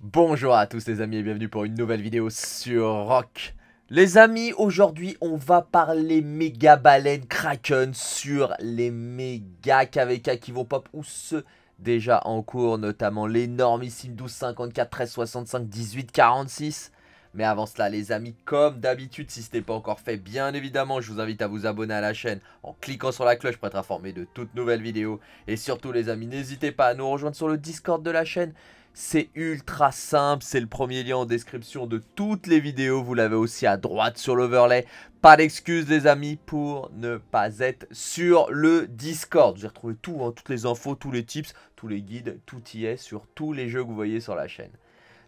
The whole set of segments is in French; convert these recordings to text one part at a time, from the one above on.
Bonjour à tous les amis et bienvenue pour une nouvelle vidéo sur Rock. Les amis, aujourd'hui on va parler méga baleine Kraken sur les méga KVK qui vont pop ou ceux déjà en cours, notamment l'énormissime 12,54, 1365, 13, 65, mais avant cela les amis, comme d'habitude, si ce n'est pas encore fait, bien évidemment, je vous invite à vous abonner à la chaîne en cliquant sur la cloche pour être informé de toutes nouvelles vidéos. Et surtout les amis, n'hésitez pas à nous rejoindre sur le Discord de la chaîne. C'est ultra simple, c'est le premier lien en description de toutes les vidéos, vous l'avez aussi à droite sur l'overlay. Pas d'excuses les amis pour ne pas être sur le Discord. Vous y retrouvez tout, hein, toutes les infos, tous les tips, tous les guides, tout y est sur tous les jeux que vous voyez sur la chaîne.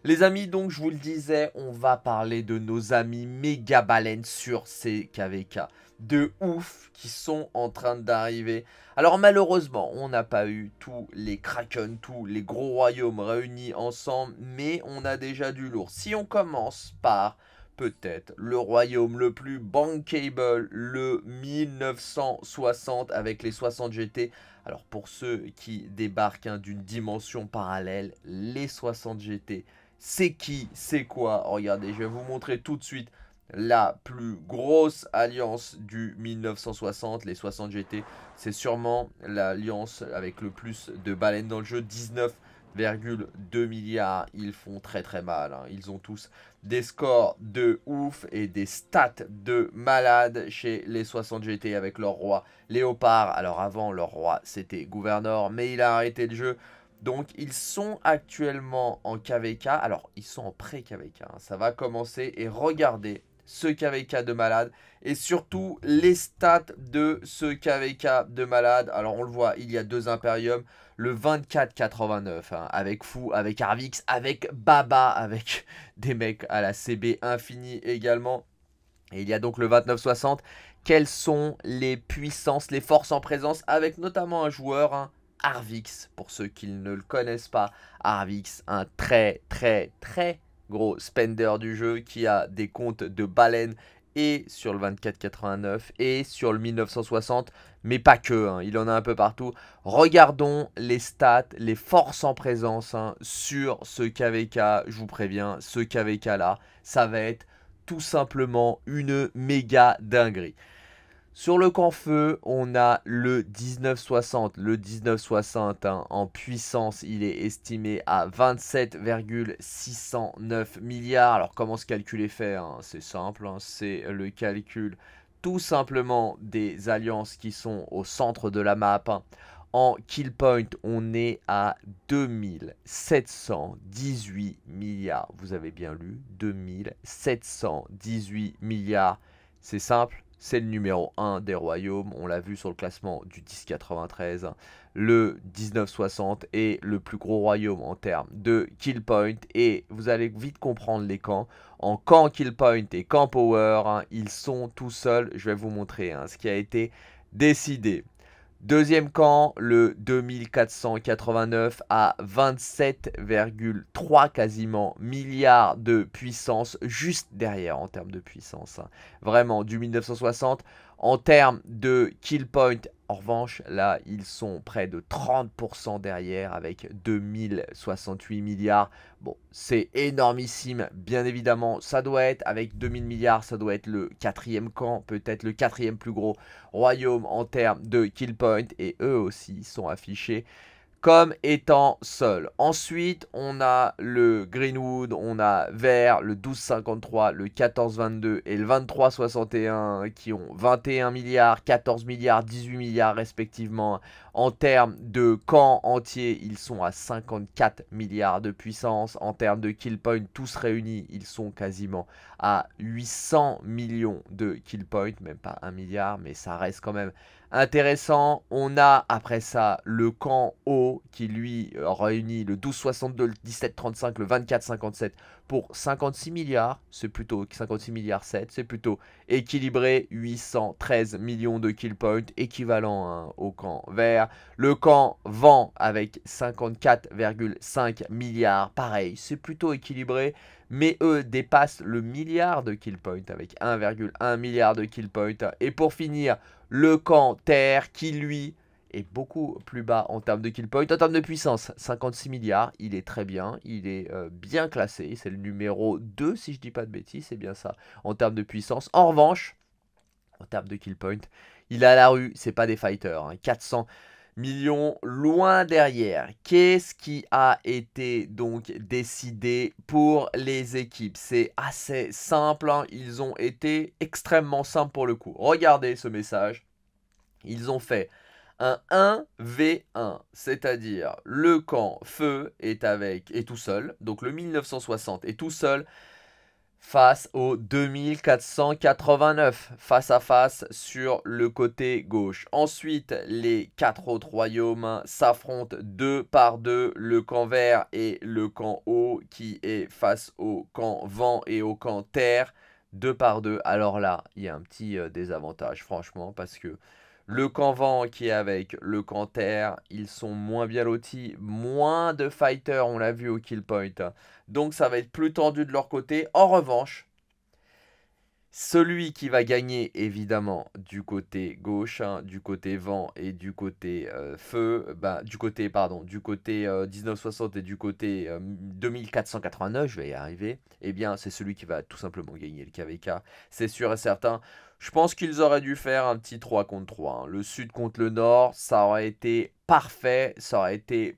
Les amis, donc je vous le disais, on va parler de nos amis méga baleines sur ces KVK de ouf qui sont en train d'arriver. Alors malheureusement, on n'a pas eu tous les Kraken, tous les gros royaumes réunis ensemble, mais on a déjà du lourd. Si on commence par peut-être le royaume le plus bankable, le 1960 avec les 60 GT. Alors pour ceux qui débarquent hein, d'une dimension parallèle, les 60 GT c'est qui C'est quoi Regardez, je vais vous montrer tout de suite la plus grosse alliance du 1960, les 60 GT. C'est sûrement l'alliance avec le plus de baleines dans le jeu, 19,2 milliards. Ils font très très mal. Hein. Ils ont tous des scores de ouf et des stats de malade chez les 60 GT avec leur roi Léopard. Alors avant, leur roi c'était Gouverneur, mais il a arrêté le jeu donc ils sont actuellement en KVK, alors ils sont en pré-KVK, hein. ça va commencer et regardez ce KVK de malade et surtout les stats de ce KVK de malade. Alors on le voit, il y a deux Imperiums, le 24-89 hein. avec Fou, avec Arvix, avec Baba, avec des mecs à la CB infini également. Et il y a donc le 29-60. Quelles sont les puissances, les forces en présence avec notamment un joueur, hein, Arvix, pour ceux qui ne le connaissent pas. Arvix, un très très très gros spender du jeu qui a des comptes de baleine et sur le 2489 et sur le 1960, mais pas que, hein, il en a un peu partout. Regardons les stats, les forces en présence hein, sur ce KVK, je vous préviens, ce KVK là, ça va être tout simplement une méga dinguerie. Sur le camp feu, on a le 1960. Le 1960 hein, en puissance, il est estimé à 27,609 milliards. Alors comment se calculer faire hein? C'est simple, hein. c'est le calcul tout simplement des alliances qui sont au centre de la map. En kill point, on est à 2718 milliards. Vous avez bien lu, 2718 milliards. C'est simple, c'est le numéro 1 des royaumes, on l'a vu sur le classement du 1093. Le 1960 est le plus gros royaume en termes de kill point et vous allez vite comprendre les camps. En camp kill point et camp power, hein, ils sont tout seuls. Je vais vous montrer hein, ce qui a été décidé. Deuxième camp, le 2489 à 27,3 quasiment milliards de puissance, juste derrière en termes de puissance. Hein. Vraiment, du 1960 en termes de kill point, en revanche, là, ils sont près de 30% derrière avec 2068 milliards. Bon, c'est énormissime, bien évidemment. Ça doit être, avec 2000 milliards, ça doit être le quatrième camp, peut-être le quatrième plus gros royaume en termes de kill point. Et eux aussi sont affichés comme étant seul. Ensuite, on a le Greenwood, on a Vert, le 12,53, le 14,22 et le 23,61 qui ont 21 milliards, 14 milliards, 18 milliards respectivement. En termes de camp entier, ils sont à 54 milliards de puissance. En termes de kill points, tous réunis, ils sont quasiment à 800 millions de kill points. même pas 1 milliard, mais ça reste quand même intéressant. On a après ça le camp O qui lui euh, réunit le 1262, le 1735, le 2457, pour 56 milliards, c'est plutôt 56 milliards 7, c'est plutôt équilibré 813 millions de kill points équivalent hein, au camp vert. Le camp vent avec 54,5 milliards, pareil, c'est plutôt équilibré, mais eux dépassent le milliard de kill points avec 1,1 milliard de kill points. Et pour finir, le camp terre qui lui est beaucoup plus bas en termes de kill point. En termes de puissance, 56 milliards, il est très bien, il est euh, bien classé, c'est le numéro 2 si je dis pas de bêtises, c'est bien ça, en termes de puissance. En revanche, en termes de kill point, il a la rue, c'est pas des fighters, 400 hein. millions loin derrière. Qu'est-ce qui a été donc décidé pour les équipes C'est assez simple, hein. ils ont été extrêmement simples pour le coup. Regardez ce message, ils ont fait un 1v1, c'est-à-dire le camp feu est avec et tout seul, donc le 1960 est tout seul face au 2489 face à face sur le côté gauche. Ensuite, les quatre autres royaumes s'affrontent deux par deux, le camp vert et le camp haut qui est face au camp vent et au camp terre deux par deux. Alors là, il y a un petit euh, désavantage franchement parce que le camp vent qui est avec, le camp terre, ils sont moins bien lotis, moins de fighters, on l'a vu au kill point. Donc ça va être plus tendu de leur côté. En revanche, celui qui va gagner, évidemment, du côté gauche, hein, du côté vent et du côté euh, feu, bah, du côté, pardon, du côté 1960 euh, et du côté 2489, euh, je vais y arriver, eh bien, c'est celui qui va tout simplement gagner le KVK, c'est sûr et certain. Je pense qu'ils auraient dû faire un petit 3 contre 3. Hein. Le sud contre le nord, ça aurait été parfait, ça aurait été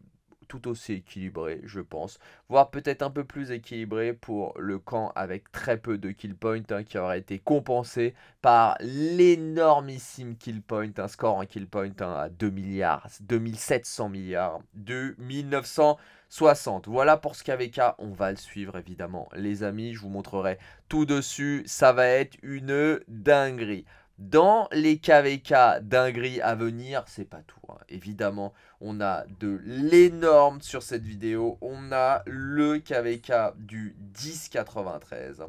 tout aussi équilibré, je pense. Voire peut-être un peu plus équilibré pour le camp avec très peu de kill points hein, qui aurait été compensé par l'énormissime kill point, un score en kill point hein, à 2 milliards, 2700 milliards de 1960. Voilà pour ce KVK, on va le suivre évidemment les amis, je vous montrerai tout dessus, ça va être une dinguerie. Dans les KVK gris à venir, c'est pas tout. Hein. Évidemment, on a de l'énorme sur cette vidéo. On a le KVK du 1093 hein,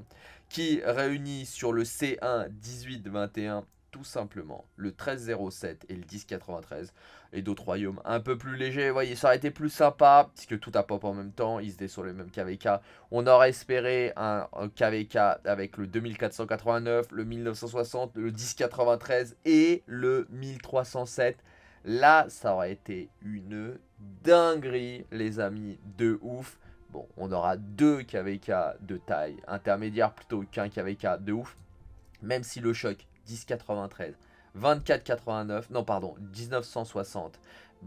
qui réunit sur le C1 18-21 tout simplement le 1307 et le 1093 et d'autres royaumes un peu plus légers. Vous voyez, ça aurait été plus sympa puisque tout a pop en même temps, ils étaient sur le même KVK. On aurait espéré un, un KVK avec le 2489, le 1960, le 1093 et le 1307. Là, ça aurait été une dinguerie, les amis, de ouf. Bon, on aura deux KVK de taille intermédiaire plutôt qu'un KVK de ouf. Même si le choc 10,93. 24,89, non pardon, 1960.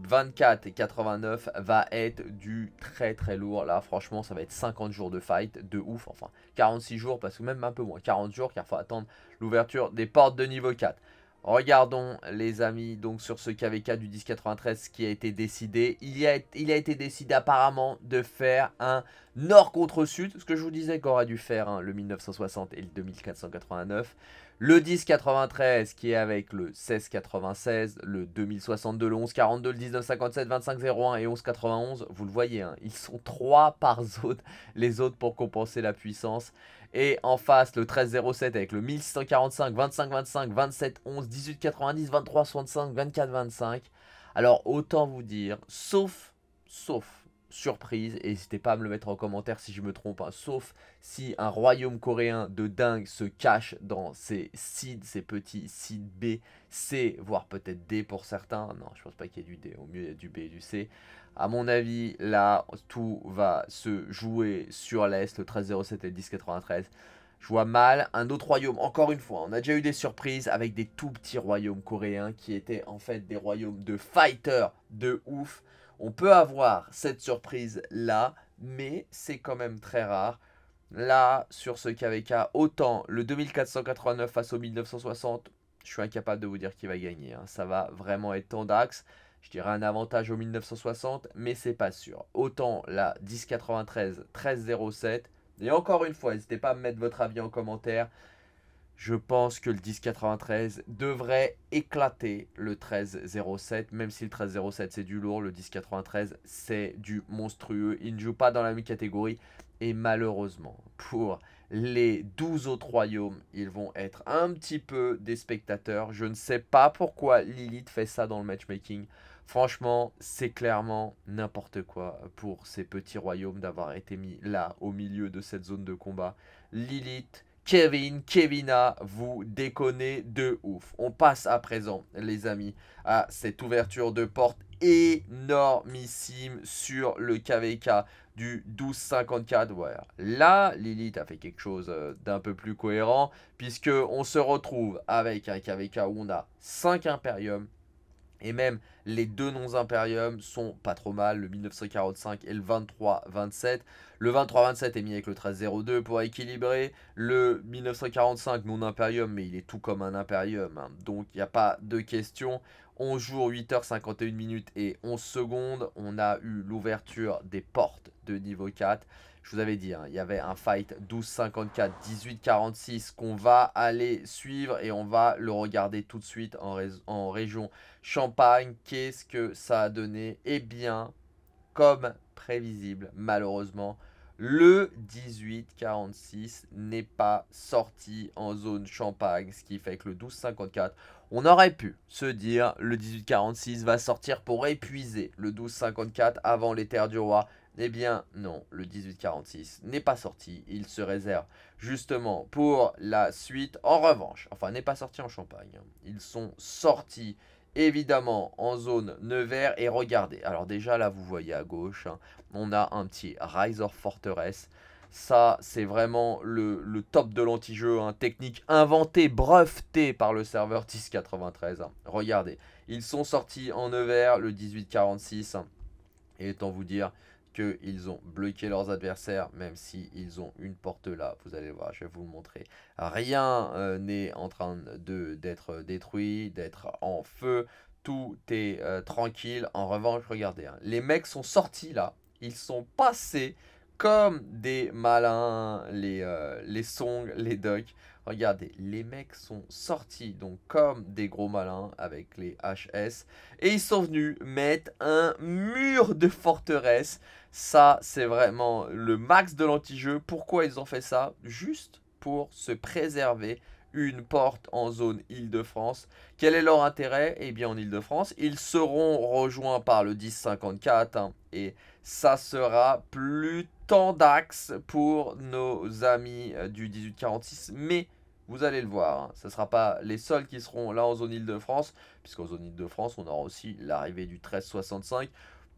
24.89 va être du très très lourd. Là, franchement, ça va être 50 jours de fight, de ouf. Enfin, 46 jours, parce que même un peu moins, 40 jours, car il faut attendre l'ouverture des portes de niveau 4. Regardons les amis, donc sur ce KVK du 1093 qui a été décidé, il, y a, il a, été décidé apparemment de faire un nord contre sud, ce que je vous disais qu'on aurait dû faire hein, le 1960 et le 2489. Le 1093 qui est avec le 1696, le 2062, le 1142, le 1957, 2501 et 1191. Vous le voyez, hein, ils sont trois par zone, les autres pour compenser la puissance. Et en face, le 1307 avec le 1645, 2525, 2711, 1890, 2365, 2425. Alors autant vous dire, sauf, sauf surprise. Et n'hésitez pas à me le mettre en commentaire si je me trompe. Hein. Sauf si un royaume coréen de dingue se cache dans ces seeds, ces petits seeds B, C, voire peut-être D pour certains. Non, je pense pas qu'il y ait du D. Au mieux, il y a du B et du C. A mon avis, là, tout va se jouer sur l'Est, le 1307 et le 1093. Je vois mal un autre royaume, encore une fois, on a déjà eu des surprises avec des tout petits royaumes coréens qui étaient en fait des royaumes de fighters de ouf. On peut avoir cette surprise là, mais c'est quand même très rare. Là, sur ce KVK, autant le 2489 face au 1960, je suis incapable de vous dire qui va gagner. Hein. Ça va vraiment être d'axe. Je dirais un avantage au 1960, mais c'est pas sûr. Autant la 1093, 1307. Et encore une fois, n'hésitez pas à mettre votre avis en commentaire. Je pense que le 10-93 devrait éclater le 13-07. même si le 13-07, c'est du lourd, le 10-93, c'est du monstrueux. Il ne joue pas dans la même catégorie et malheureusement pour les 12 autres royaumes, ils vont être un petit peu des spectateurs. Je ne sais pas pourquoi Lilith fait ça dans le matchmaking. Franchement, c'est clairement n'importe quoi pour ces petits royaumes d'avoir été mis là au milieu de cette zone de combat. Lilith Kevin, Kevina, vous déconnez de ouf. On passe à présent, les amis, à cette ouverture de porte énormissime sur le KVK du 1254. Voilà. Là, Lilith a fait quelque chose euh, d'un peu plus cohérent, puisque on se retrouve avec un KVK où on a 5 Imperium, et même les deux non-imperium sont pas trop mal, le 1945 et le 23-27. Le 23-27 est mis avec le 1302 pour équilibrer. Le 1945 non imperium mais il est tout comme un imperium, hein. donc il n'y a pas de question. 11 jours, 8h51 minutes et 11 secondes, on a eu l'ouverture des portes de niveau 4. Je vous avais dit, hein, il y avait un fight 12-54, 18-46 qu'on va aller suivre et on va le regarder tout de suite en, en région Champagne. Qu'est-ce que ça a donné Eh bien, comme prévisible, malheureusement, le 18-46 n'est pas sorti en zone Champagne, ce qui fait que le 12-54, on aurait pu se dire le 18-46 va sortir pour épuiser le 12-54 avant les terres du roi, eh bien non, le 1846 n'est pas sorti, il se réserve justement pour la suite. En revanche, enfin n'est pas sorti en Champagne, ils sont sortis évidemment en zone Nevers et regardez. Alors déjà là vous voyez à gauche, hein, on a un petit Riser Fortress. Ça, c'est vraiment le, top de l'anti-jeu, hein. technique inventée, brevetée par le serveur 1093. Regardez, ils sont sortis en Nevers le 1846. et tant vous dire, qu'ils ont bloqué leurs adversaires, même s'ils ils ont une porte là. Vous allez voir, je vais vous montrer. Rien euh, n'est en train d'être détruit, d'être en feu. Tout est euh, tranquille. En revanche, regardez, hein, les mecs sont sortis là. Ils sont passés comme des malins, les, euh, les songs, les docks Regardez, les mecs sont sortis, donc comme des gros malins avec les HS. Et ils sont venus mettre un mur de forteresse ça, c'est vraiment le max de l'anti-jeu. Pourquoi ils ont fait ça Juste pour se préserver une porte en zone Île-de-France. Quel est leur intérêt Eh bien, en Île-de-France, ils seront rejoints par le 1054 hein, et ça sera plus tant d'axes pour nos amis euh, du 1846. Mais vous allez le voir, ce hein, ne sera pas les seuls qui seront là en zone Île-de-France, puisqu'en zone Île-de-France, on aura aussi l'arrivée du 1365.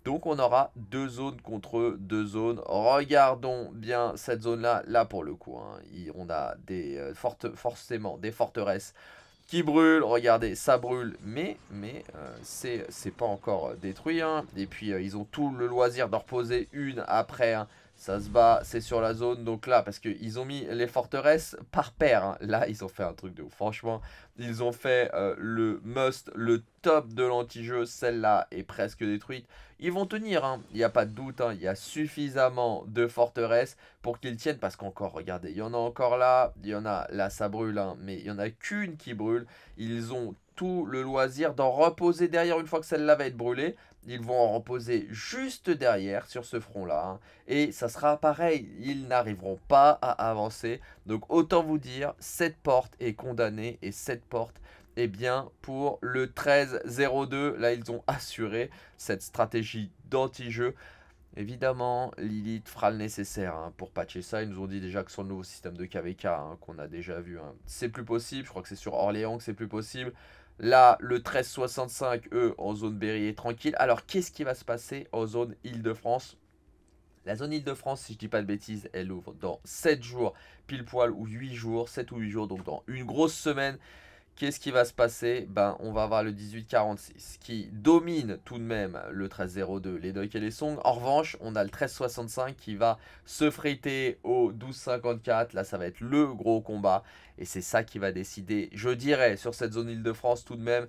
Donc on aura deux zones contre deux zones. Regardons bien cette zone-là, là pour le coup. Hein, on a des euh, fortes, forcément des forteresses qui brûlent. regardez, ça brûle, mais, mais euh, c'est c'est pas encore euh, détruit. Hein. Et puis, ils ont tout le loisir de reposer une après hein. Ça se bat, c'est sur la zone. Donc là, parce qu'ils ont mis les forteresses par paire. Hein. Là, ils ont fait un truc de ouf. Franchement, ils ont fait euh, le must, le top de l'anti-jeu. Celle-là est presque détruite. Ils vont tenir, hein. il n'y a pas de doute. Hein. Il y a suffisamment de forteresses pour qu'ils tiennent. Parce qu'encore, regardez, il y en a encore là. Il y en a, là, ça brûle. Hein. Mais il n'y en a qu'une qui brûle. Ils ont tout le loisir d'en reposer derrière une fois que celle-là va être brûlée ils vont en reposer juste derrière sur ce front-là. Hein. et ça sera pareil, ils n'arriveront pas à avancer. Donc autant vous dire, cette porte est condamnée et cette porte est bien, pour le 13-02, là, ils ont assuré cette stratégie d'anti-jeu. Évidemment, Lilith fera le nécessaire hein, pour patcher ça. Ils nous ont dit déjà que sur le nouveau système de KVK, hein, qu'on a déjà vu, c'est plus possible. Je crois que c'est sur Orléans que c'est plus possible. Là, le 1365E en zone Berry est tranquille. Alors, qu'est-ce qui va se passer en zone Île-de-France La zone Île-de-France, si je ne dis pas de bêtises, elle ouvre dans 7 jours, pile poil, ou 8 jours, 7 ou 8 jours, donc dans une grosse semaine. Qu'est-ce qui va se passer ben, On va avoir le 18-46 qui domine tout de même le 13-02, les Doik et les Song. En revanche, on a le 13-65 qui va se friter au 12-54. Là, ça va être le gros combat. Et c'est ça qui va décider, je dirais, sur cette zone Île-de-France tout de même,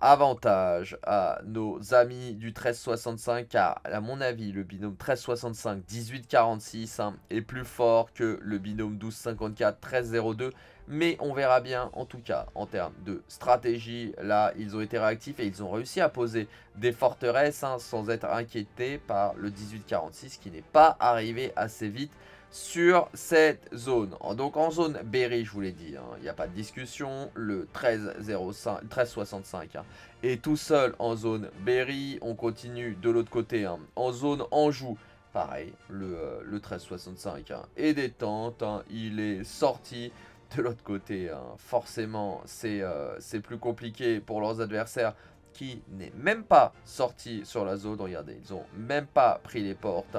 avantage à nos amis du 1365 car à mon avis le binôme 1365 1846 hein, est plus fort que le binôme 1254 1302 mais on verra bien en tout cas en termes de stratégie là ils ont été réactifs et ils ont réussi à poser des forteresses hein, sans être inquiétés par le 1846 qui n'est pas arrivé assez vite sur cette zone. Donc en zone Berry, je vous l'ai dit, hein, il n'y a pas de discussion, le 13,65 hein, est tout seul en zone Berry. On continue de l'autre côté, hein. en zone Anjou, pareil, le, 13,65 euh, est détente, il est sorti. De l'autre côté, forcément, euh, c'est plus compliqué pour leurs adversaires qui n'est même pas sorti sur la zone. Regardez, ils n'ont même pas pris les portes.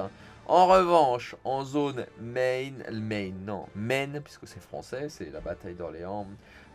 En revanche, en zone Maine, main, non, Maine, puisque c'est français, c'est la bataille d'Orléans.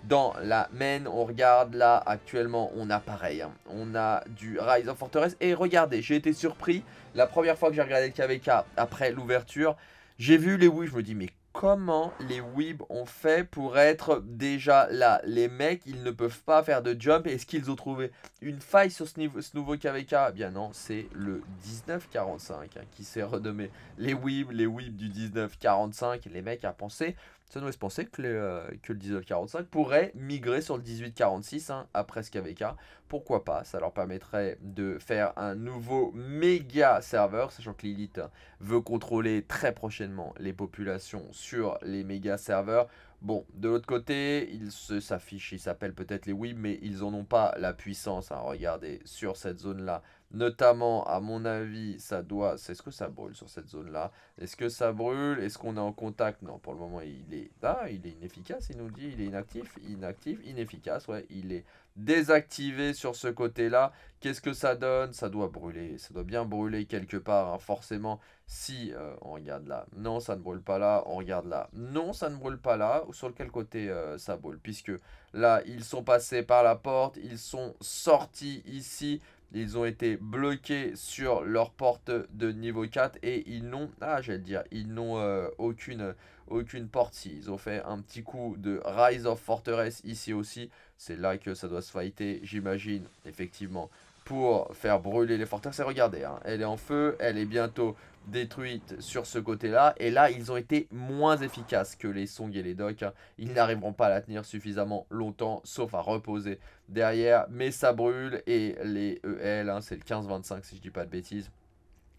Dans la main, on regarde là, actuellement, on a pareil. Hein. on a du Rise of Fortress. Et regardez, j'ai été surpris. La première fois que j'ai regardé le KVK après l'ouverture, j'ai vu les oui, je me dis, mais comment les weebs ont fait pour être déjà là. Les mecs, ils ne peuvent pas faire de jump. Est-ce qu'ils ont trouvé une faille sur ce, nouveau KVK Eh bien non, c'est le 1945 hein, qui s'est renommé. Les weebs, les weebs du 1945. Les mecs à penser ça nous laisse penser que, le que le 1945 pourrait migrer sur le 1846 hein, après ce KVK. Pourquoi pas Ça leur permettrait de faire un nouveau méga serveur, sachant que l'élite veut contrôler très prochainement les populations sur les méga serveurs. Bon, de l'autre côté, ils s'affichent, il s'appellent peut-être les Wii, mais ils n'en ont pas la puissance. à hein. regardez, sur cette zone-là, notamment, à mon avis, ça doit... Est-ce que ça brûle sur cette zone-là Est-ce que ça brûle Est-ce qu'on est en contact Non, pour le moment, il est... Ah, il est inefficace, il nous dit, il est inactif, inactif, inefficace, ouais, il est désactivé sur ce côté-là. Qu'est-ce que ça donne Ça doit brûler, ça doit bien brûler quelque part, hein. forcément. Si euh, on regarde là, non, ça ne brûle pas là, on regarde là, non, ça ne brûle pas là, ou sur quel côté euh, ça brûle Puisque là, ils sont passés par la porte, ils sont sortis ici, ils ont été bloqués sur leur porte de niveau 4 et ils n'ont, ah j'allais dire, ils n'ont euh, aucune, aucune porte. ils ont fait un petit coup de Rise of Fortress ici aussi, c'est là que ça doit se fighter, j'imagine, effectivement, pour faire brûler les forteresses. Et regardez, hein, elle est en feu, elle est bientôt détruite sur ce côté-là. Et là, ils ont été moins efficaces que les Song et les Doc. Hein. Ils n'arriveront pas à la tenir suffisamment longtemps, sauf à reposer derrière. Mais ça brûle et les EL, hein, c'est le 15-25 si je dis pas de bêtises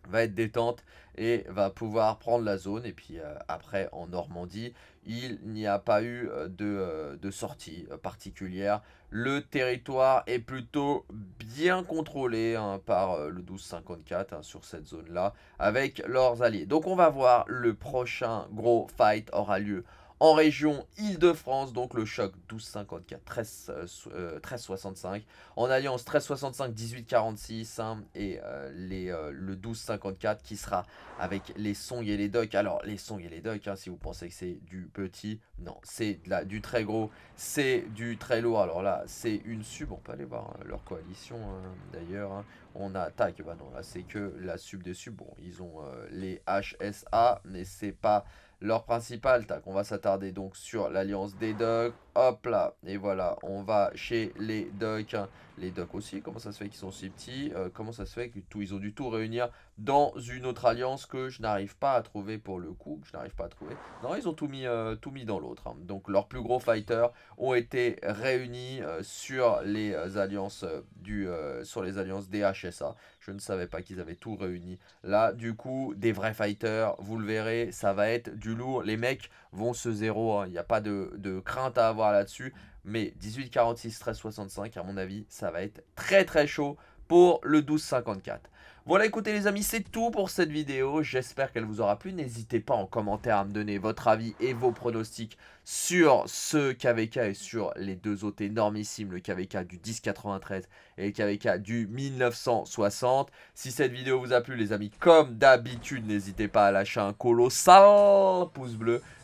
va être détente et va pouvoir prendre la zone. Et puis euh, après, en Normandie, il n'y a pas eu euh, euh, de, sortie particulière. Le territoire est plutôt bien contrôlé hein, par le 1254 hein, sur cette zone-là avec leurs alliés. Donc on va voir, le prochain gros fight aura lieu en région Île-de-France, donc le choc 12 54 13, 65 En alliance 13-65-18-46 hein, et euh, les, euh, le 12 54 qui sera avec les songs et les docks. Alors, les song et les ducks, hein, si vous pensez que c'est du petit, non, c'est du très gros, c'est du très lourd. Alors là, c'est une sub. On peut aller voir hein, leur coalition d'ailleurs. On attaque, tac, bah non, là c'est que la sub des sub. Bon, ils ont euh, les HSA, mais c'est pas leur principale tac, on va s'attarder donc sur l'alliance des dogs, Hop là, et voilà, on va chez les Ducks. Les Ducks aussi, comment ça se fait qu'ils sont si petits euh, Comment ça se fait qu'ils ont du tout réunir dans une autre alliance que je n'arrive pas à trouver pour le coup je n'arrive pas à trouver. Non, ils ont tout mis, euh, tout mis dans l'autre. Hein. Donc leurs plus gros fighters ont été réunis euh, sur les alliances du, sur les alliances DHSA. Je ne savais pas qu'ils avaient tout réuni. Là, du coup, des vrais fighters, vous le verrez, ça va être du lourd. Les mecs vont ce zéro, hein. Il n'y a pas de, crainte à avoir là-dessus. Mais 18-46, 13-65, à mon avis, ça va être très très chaud pour le 12-54. Voilà, écoutez les amis, c'est tout pour cette vidéo. J'espère qu'elle vous aura plu. N'hésitez pas en commentaire à me donner votre avis et vos pronostics sur ce KVK et sur les deux autres énormissimes, le KVK du 1093 et le KVK du 1960. Si cette vidéo vous a plu les amis, comme d'habitude, n'hésitez pas à lâcher un colossal pouce bleu